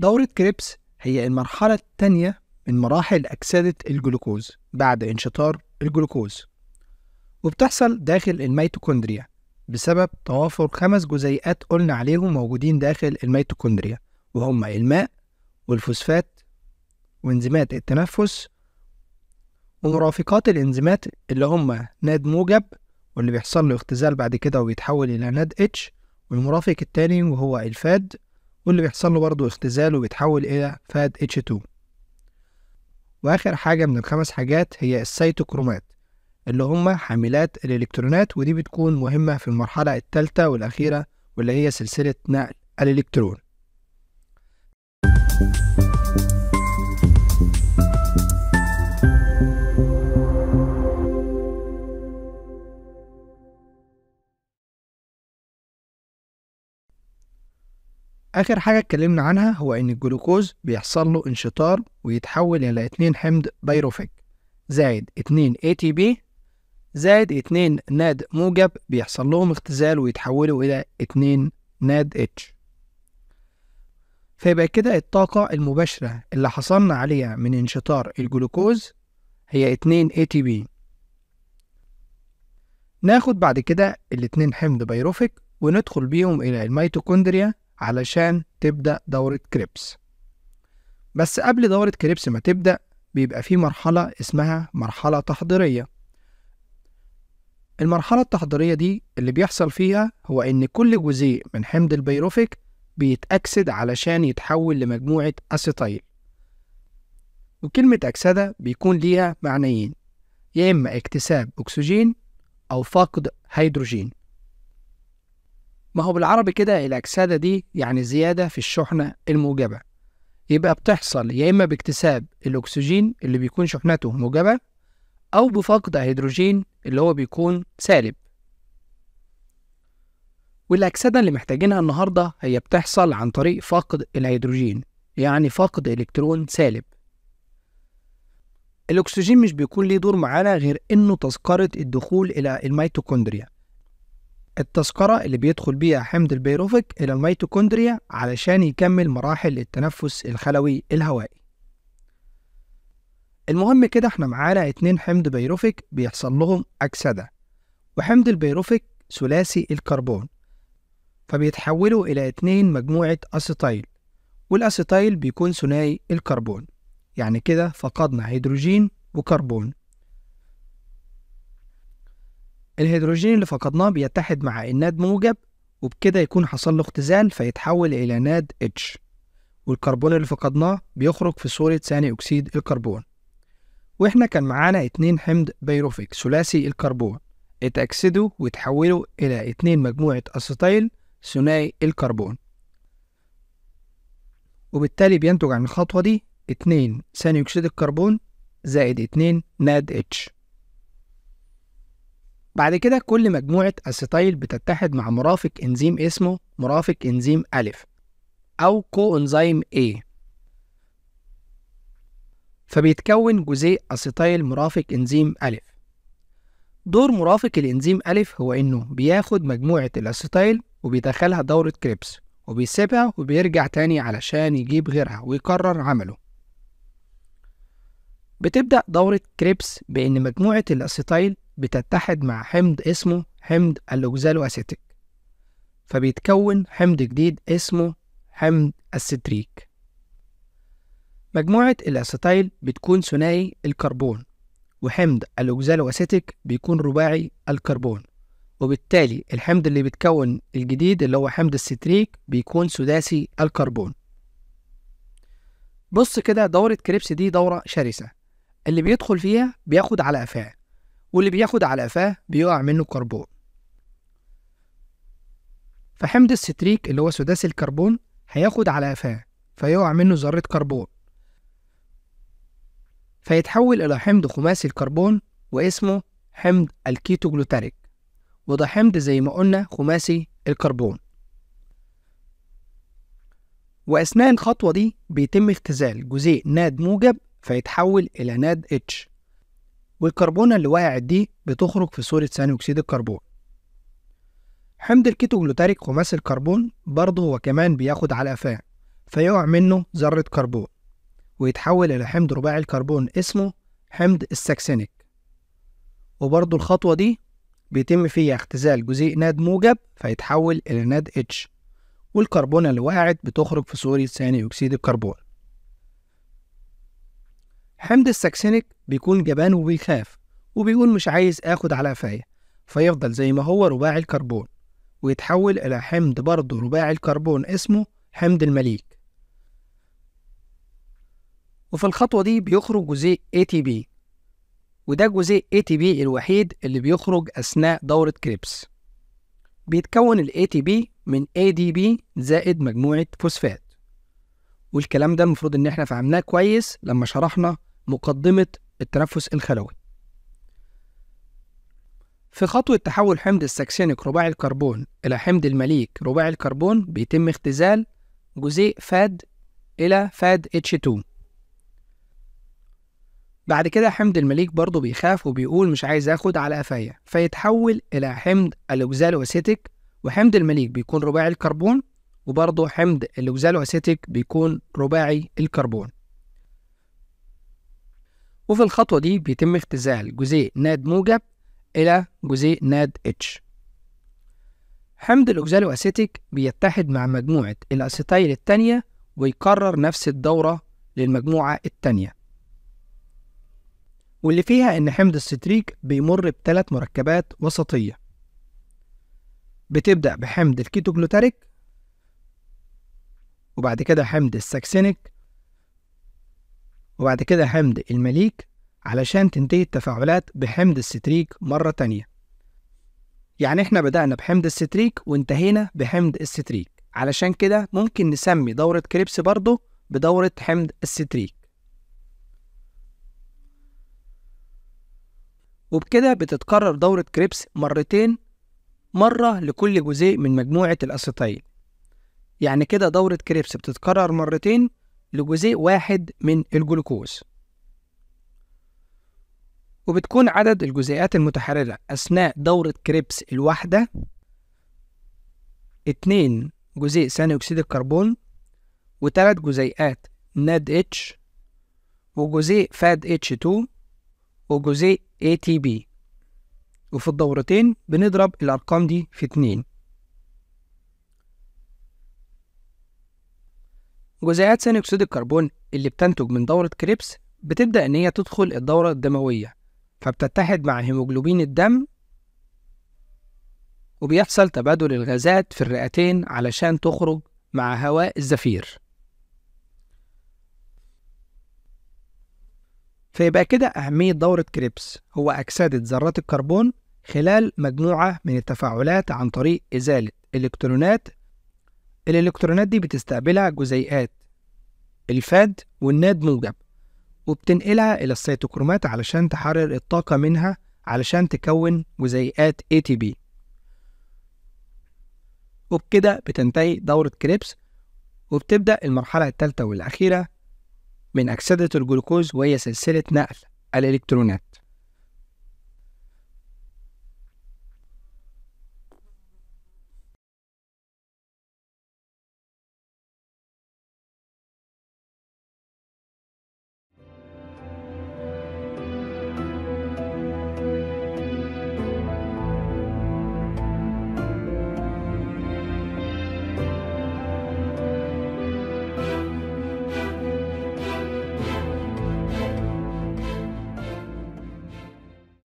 دورة كريبس هي المرحلة الثانية من مراحل أكسدة الجلوكوز بعد انشطار الجلوكوز وبتحصل داخل الميتوكوندريا بسبب توافر خمس جزيئات قلنا عليهم موجودين داخل الميتوكوندريا وهم الماء والفوسفات وانزيمات التنفس ومرافقات الانزيمات اللي هم ناد موجب واللي بيحصل له اختزال بعد كده وبيتحول إلى ناد اتش والمرافق التاني وهو الفاد واللي بيحصل له برضه اختزال وبيتحول إلى فاد H2 وآخر حاجة من الخمس حاجات هي السيتوكرومات اللي هم حاملات الإلكترونات ودي بتكون مهمة في المرحلة الثالثة والأخيرة واللي هي سلسلة نقل الإلكترون آخر حاجة اتكلمنا عنها هو إن الجلوكوز بيحصل له انشطار ويتحول إلى اتنين حمض بيروفيك زائد اتنين بي زائد اتنين ناد موجب بيحصل لهم اختزال ويتحولوا إلى اتنين ناد اتش فيبقى كده الطاقة المباشرة اللي حصلنا عليها من انشطار الجلوكوز هي اتنين بي ناخد بعد كده الاتنين حمض بيروفيك وندخل بيهم إلى الميتوكوندريا علشان تبدأ دورة كريبس بس قبل دورة كريبس ما تبدأ بيبقى في مرحلة اسمها مرحلة تحضيرية المرحلة التحضيرية دي اللي بيحصل فيها هو إن كل جزيء من حمض البيروفيك بيتأكسد علشان يتحول لمجموعة أسيتايل وكلمة أكسدة بيكون ليها معنيين يا إما اكتساب أكسجين أو فقد هيدروجين ما هو بالعربي كده الأكسدة دي يعني زيادة في الشحنة الموجبة يبقى بتحصل يا إما باكتساب الأكسجين اللي بيكون شحنته موجبة أو بفقد هيدروجين اللي هو بيكون سالب والأكسدة اللي محتاجينها النهاردة هي بتحصل عن طريق فقد الهيدروجين يعني فقد إلكترون سالب الأكسجين مش بيكون ليه دور معانا غير إنه تذكرة الدخول إلى الميتوكوندريا التذكرة اللي بيدخل بيها حمض البيروفيك إلى الميتوكوندريا علشان يكمل مراحل التنفس الخلوي الهوائي المهم كده احنا معانا اتنين حمض بيروفيك بيحصل لهم أكسدة وحمض البيروفيك ثلاثي الكربون فبيتحولوا إلى اتنين مجموعة أسيتايل والأسيتايل بيكون ثنائي الكربون يعني كده فقدنا هيدروجين وكربون الهيدروجين اللي فقدناه بيتحد مع الناد موجب وبكده يكون حصل له اختزال فيتحول إلى ناد H والكربون اللي فقدناه بيخرج في صورة ثاني أكسيد الكربون وإحنا كان معانا اتنين حمض بيروفيك ثلاثي الكربون اتأكسدوا وتحولوا إلى اتنين مجموعة أسيتيل ثنائي الكربون وبالتالي بينتج عن الخطوة دي اتنين ثاني أكسيد الكربون زائد اتنين ناد اتش بعد كده كل مجموعة أسيتايل بتتحد مع مرافق إنزيم اسمه مرافق إنزيم ألف أو كو إنزيم A فبيتكون جزيء أسيتايل مرافق إنزيم ألف دور مرافق الإنزيم ألف هو إنه بياخد مجموعة الأسيتايل وبيدخلها دورة كريبس وبيسيبها وبيرجع تاني علشان يجيب غيرها ويكرر عمله بتبدأ دورة كريبس بإن مجموعة الأسيتايل بتتحد مع حمض اسمه حمض الأوكزالو أسيتيك فبيتكون حمض جديد اسمه حمض الستريك مجموعة الأسيتايل بتكون ثنائي الكربون وحمض الأوكزالو أسيتيك بيكون رباعي الكربون وبالتالي الحمض اللي بيتكون الجديد اللي هو حمض الستريك بيكون سداسي الكربون بص كده دورة كريبس دي دورة شرسة اللي بيدخل فيها بياخد على قفاه واللي بياخد على قفاه بيقع منه كربون فحمض الستريك اللي هو سداسي الكربون هياخد على قفاه فيقع منه ذرة كربون فيتحول إلى حمض خماسي الكربون واسمه حمض الكيتو جلوتاريك وده حمض زي ما قلنا خماسي الكربون وأثناء الخطوة دي بيتم اختزال جزيء ناد موجب فيتحول إلى ناد اتش والكربونة اللي وقعت دي بتخرج في صورة ثاني أكسيد الكربون حمض الكيتوجلوتاريك خماس الكربون برضه هو كمان بياخد على قفاه فيقع منه ذرة كربون ويتحول إلى حمض رباعي الكربون اسمه حمض الساكسينيك وبرضه الخطوة دي بيتم فيها اختزال جزيء ناد موجب فيتحول إلى ناد اتش والكربونة اللي وقعت بتخرج في صورة ثاني أكسيد الكربون حمد السكسنك بيكون جبان وبيخاف وبيقول مش عايز آخد على قفايا فيفضل زي ما هو رباعي الكربون ويتحول إلى حمض برضه رباعي الكربون اسمه حمض المليك وفي الخطوة دي بيخرج جزيء ATP وده جزيء ATP الوحيد اللي بيخرج أثناء دورة كريبس بيتكون ال ATP من بي زائد مجموعة فوسفات والكلام ده المفروض إن إحنا فهمناه كويس لما شرحنا مقدمة التنفس الخلوي في خطوة تحول حمض السكسينيك رباعي الكربون إلى حمض المليك رباعي الكربون بيتم اختزال جزيء فاد إلى فاد H2 بعد كده حمض المليك برضه بيخاف وبيقول مش عايز اخد على قفايا فيتحول الى حمض الاوكزالو اسيتيك وحمض المليك بيكون رباعي الكربون وبرضه حمض الاوكزالو اسيتيك بيكون رباعي الكربون وفي الخطوة دي بيتم اختزال جزيء ناد موجب إلى جزيء ناد اتش حمض الأوكزالو أسيتيك بيتحد مع مجموعة الأسيتايل التانية ويكرر نفس الدورة للمجموعة التانية واللي فيها إن حمض الستريك بيمر بثلاث مركبات وسطية بتبدأ بحمض الكيتوجلوتاريك وبعد كده حمض الساكسينيك وبعد كده حمض المليك علشان تنتهي التفاعلات بحمض الستريك مرة تانية يعني احنا بدأنا بحمض الستريك وانتهينا بحمض الستريك علشان كده ممكن نسمي دورة كريبس برضه بدورة حمض الستريك وبكده بتتكرر دورة كريبس مرتين مرة لكل جزيء من مجموعة الأسيتيل يعني كده دورة كريبس بتتكرر مرتين لجزيء واحد من الجلوكوز وبتكون عدد الجزيئات المتحررة أثناء دورة كريبس الواحدة اتنين جزيء ثاني أكسيد الكربون وتلات جزيئات ناد اتش وجزيء فاد اتش تو وجزيء اي تي بي وفي الدورتين بنضرب الأرقام دي في اتنين جزيئات ثاني أكسيد الكربون اللي بتنتج من دورة كريبس بتبدأ إن هي تدخل الدورة الدموية فبتتحد مع هيموجلوبين الدم وبيحصل تبادل الغازات في الرئتين علشان تخرج مع هواء الزفير فيبقى كده أهمية دورة كريبس هو أكسدة ذرات الكربون خلال مجموعة من التفاعلات عن طريق إزالة إلكترونات الإلكترونات دي بتستقبلها جزيئات الفاد والناد موجب وبتنقلها إلى السيتوكرومات علشان تحرر الطاقة منها علشان تكون جزيئات ATP وبكده بتنتهي دورة كريبس وبتبدأ المرحلة الثالثة والأخيرة من أكسدة الجلوكوز وهي سلسلة نقل الإلكترونات